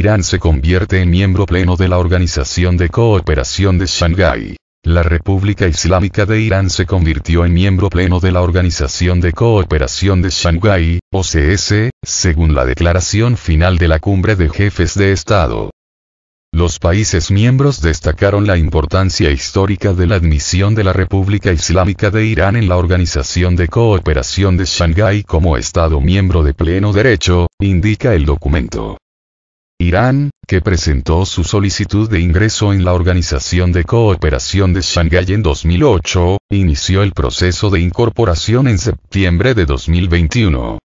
Irán se convierte en miembro pleno de la Organización de Cooperación de Shanghái. La República Islámica de Irán se convirtió en miembro pleno de la Organización de Cooperación de Shanghái, OCS, según la declaración final de la cumbre de jefes de Estado. Los países miembros destacaron la importancia histórica de la admisión de la República Islámica de Irán en la Organización de Cooperación de Shanghái como Estado miembro de pleno derecho, indica el documento. Irán, que presentó su solicitud de ingreso en la Organización de Cooperación de Shanghái en 2008, inició el proceso de incorporación en septiembre de 2021.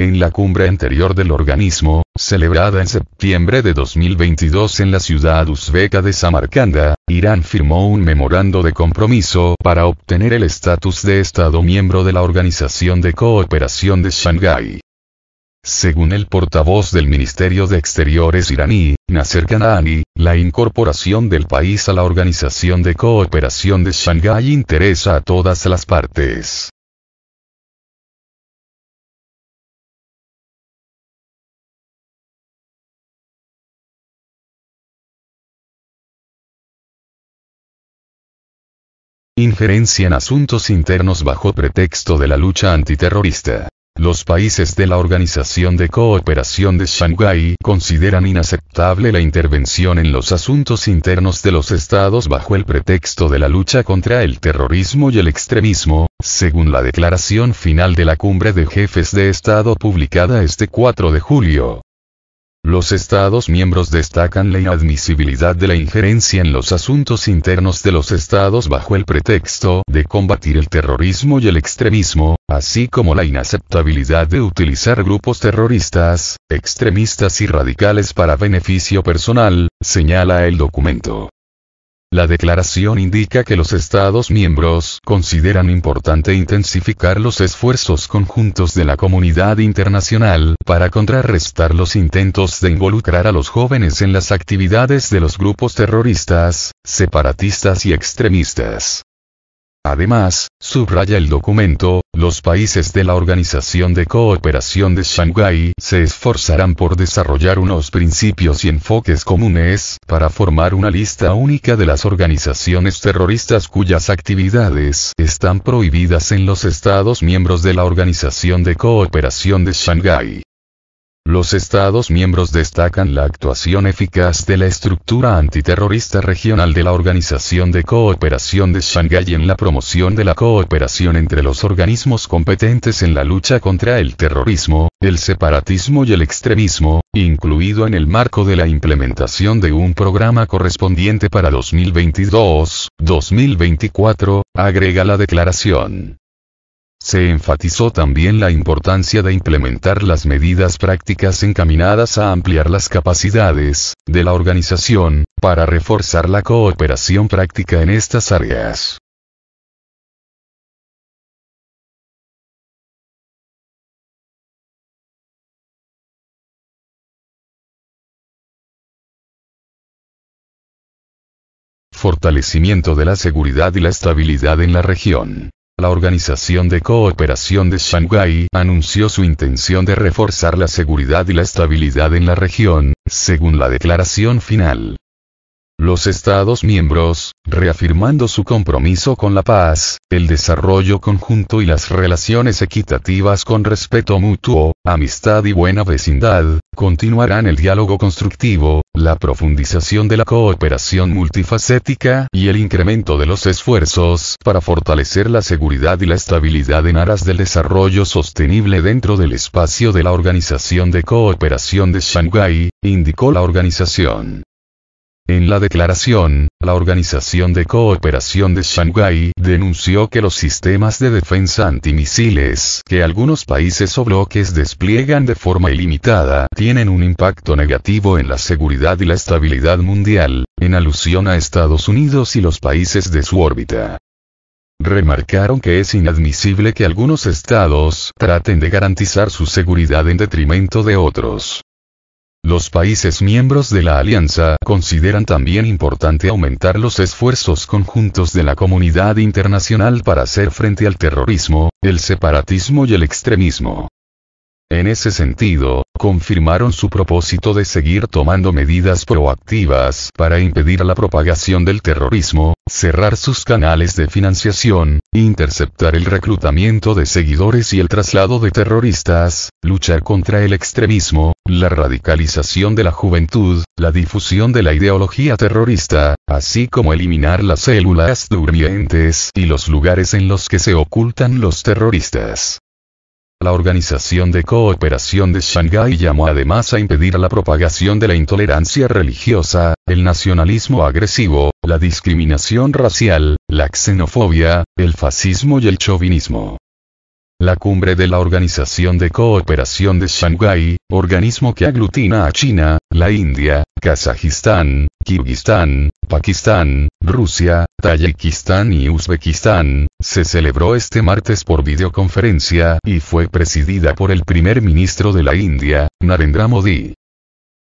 En la cumbre anterior del organismo, celebrada en septiembre de 2022 en la ciudad uzbeca de Samarcanda, Irán firmó un memorando de compromiso para obtener el estatus de Estado miembro de la Organización de Cooperación de Shanghái. Según el portavoz del Ministerio de Exteriores iraní, Nasser Kanaani, la incorporación del país a la Organización de Cooperación de Shanghái interesa a todas las partes. Injerencia en asuntos internos bajo pretexto de la lucha antiterrorista. Los países de la Organización de Cooperación de Shanghái consideran inaceptable la intervención en los asuntos internos de los estados bajo el pretexto de la lucha contra el terrorismo y el extremismo, según la declaración final de la cumbre de jefes de Estado publicada este 4 de julio. Los Estados miembros destacan la inadmisibilidad de la injerencia en los asuntos internos de los Estados bajo el pretexto de combatir el terrorismo y el extremismo, así como la inaceptabilidad de utilizar grupos terroristas, extremistas y radicales para beneficio personal, señala el documento. La declaración indica que los Estados miembros consideran importante intensificar los esfuerzos conjuntos de la comunidad internacional para contrarrestar los intentos de involucrar a los jóvenes en las actividades de los grupos terroristas, separatistas y extremistas. Además, subraya el documento, los países de la Organización de Cooperación de Shanghái se esforzarán por desarrollar unos principios y enfoques comunes para formar una lista única de las organizaciones terroristas cuyas actividades están prohibidas en los Estados miembros de la Organización de Cooperación de Shanghái. Los Estados miembros destacan la actuación eficaz de la estructura antiterrorista regional de la Organización de Cooperación de Shanghái en la promoción de la cooperación entre los organismos competentes en la lucha contra el terrorismo, el separatismo y el extremismo, incluido en el marco de la implementación de un programa correspondiente para 2022-2024, agrega la declaración. Se enfatizó también la importancia de implementar las medidas prácticas encaminadas a ampliar las capacidades de la organización, para reforzar la cooperación práctica en estas áreas. Fortalecimiento de la seguridad y la estabilidad en la región. La Organización de Cooperación de Shanghái anunció su intención de reforzar la seguridad y la estabilidad en la región, según la declaración final. Los Estados miembros, reafirmando su compromiso con la paz, el desarrollo conjunto y las relaciones equitativas con respeto mutuo, amistad y buena vecindad, continuarán el diálogo constructivo, la profundización de la cooperación multifacética y el incremento de los esfuerzos para fortalecer la seguridad y la estabilidad en aras del desarrollo sostenible dentro del espacio de la Organización de Cooperación de Shanghái, indicó la organización. En la declaración, la Organización de Cooperación de Shanghái denunció que los sistemas de defensa antimisiles que algunos países o bloques despliegan de forma ilimitada tienen un impacto negativo en la seguridad y la estabilidad mundial, en alusión a Estados Unidos y los países de su órbita. Remarcaron que es inadmisible que algunos estados traten de garantizar su seguridad en detrimento de otros. Los países miembros de la alianza consideran también importante aumentar los esfuerzos conjuntos de la comunidad internacional para hacer frente al terrorismo, el separatismo y el extremismo. En ese sentido, confirmaron su propósito de seguir tomando medidas proactivas para impedir la propagación del terrorismo, cerrar sus canales de financiación, interceptar el reclutamiento de seguidores y el traslado de terroristas, luchar contra el extremismo, la radicalización de la juventud, la difusión de la ideología terrorista, así como eliminar las células durmientes y los lugares en los que se ocultan los terroristas. La Organización de Cooperación de Shanghái llamó además a impedir la propagación de la intolerancia religiosa, el nacionalismo agresivo, la discriminación racial, la xenofobia, el fascismo y el chauvinismo. La cumbre de la Organización de Cooperación de Shanghái, organismo que aglutina a China, la India, Kazajistán, Kirguistán, Pakistán, Rusia, Tayikistán y Uzbekistán, se celebró este martes por videoconferencia y fue presidida por el primer ministro de la India, Narendra Modi.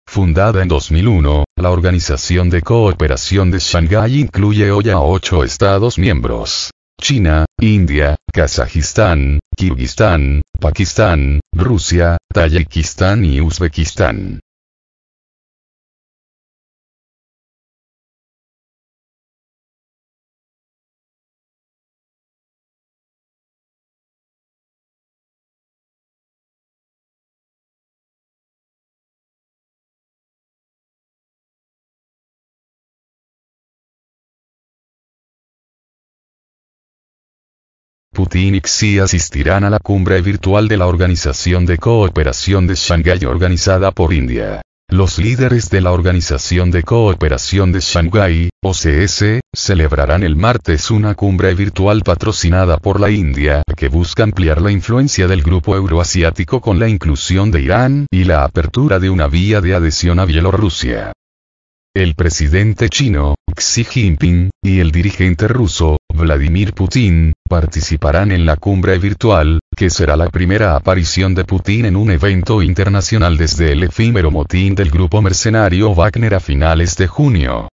Fundada en 2001, la Organización de Cooperación de Shanghái incluye hoy a ocho estados miembros. China, India, Kazajistán, Kirguistán, Pakistán, Rusia, Tayikistán y Uzbekistán. Putin y Xi asistirán a la cumbre virtual de la Organización de Cooperación de Shanghái organizada por India. Los líderes de la Organización de Cooperación de Shanghái, OCS, celebrarán el martes una cumbre virtual patrocinada por la India que busca ampliar la influencia del grupo euroasiático con la inclusión de Irán y la apertura de una vía de adhesión a Bielorrusia el presidente chino, Xi Jinping, y el dirigente ruso, Vladimir Putin, participarán en la cumbre virtual, que será la primera aparición de Putin en un evento internacional desde el efímero motín del grupo mercenario Wagner a finales de junio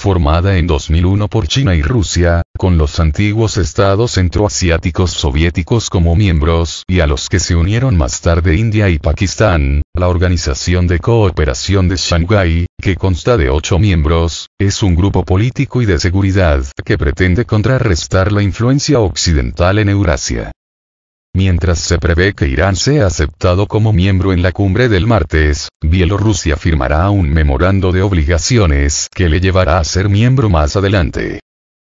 formada en 2001 por China y Rusia, con los antiguos estados centroasiáticos soviéticos como miembros y a los que se unieron más tarde India y Pakistán, la Organización de Cooperación de Shanghái, que consta de ocho miembros, es un grupo político y de seguridad que pretende contrarrestar la influencia occidental en Eurasia. Mientras se prevé que Irán sea aceptado como miembro en la cumbre del martes, Bielorrusia firmará un memorando de obligaciones que le llevará a ser miembro más adelante.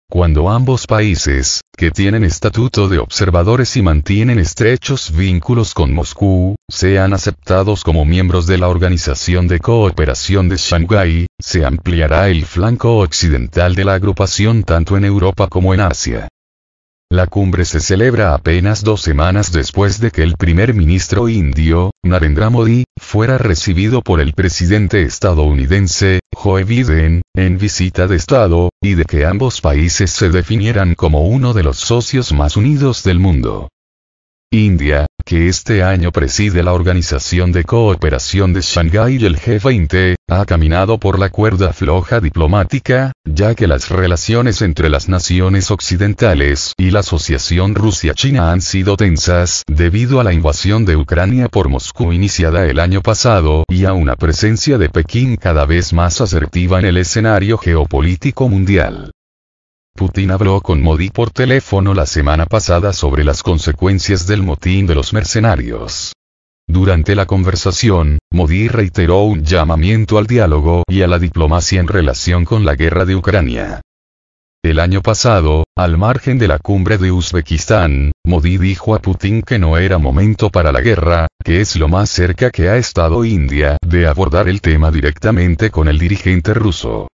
Cuando ambos países, que tienen estatuto de observadores y mantienen estrechos vínculos con Moscú, sean aceptados como miembros de la Organización de Cooperación de Shanghái, se ampliará el flanco occidental de la agrupación tanto en Europa como en Asia. La cumbre se celebra apenas dos semanas después de que el primer ministro indio, Narendra Modi, fuera recibido por el presidente estadounidense, Joe Biden, en visita de Estado, y de que ambos países se definieran como uno de los socios más unidos del mundo. India, que este año preside la Organización de Cooperación de Shanghái y el G20, ha caminado por la cuerda floja diplomática, ya que las relaciones entre las naciones occidentales y la Asociación Rusia-China han sido tensas debido a la invasión de Ucrania por Moscú iniciada el año pasado y a una presencia de Pekín cada vez más asertiva en el escenario geopolítico mundial. Putin habló con Modi por teléfono la semana pasada sobre las consecuencias del motín de los mercenarios. Durante la conversación, Modi reiteró un llamamiento al diálogo y a la diplomacia en relación con la guerra de Ucrania. El año pasado, al margen de la cumbre de Uzbekistán, Modi dijo a Putin que no era momento para la guerra, que es lo más cerca que ha estado India de abordar el tema directamente con el dirigente ruso.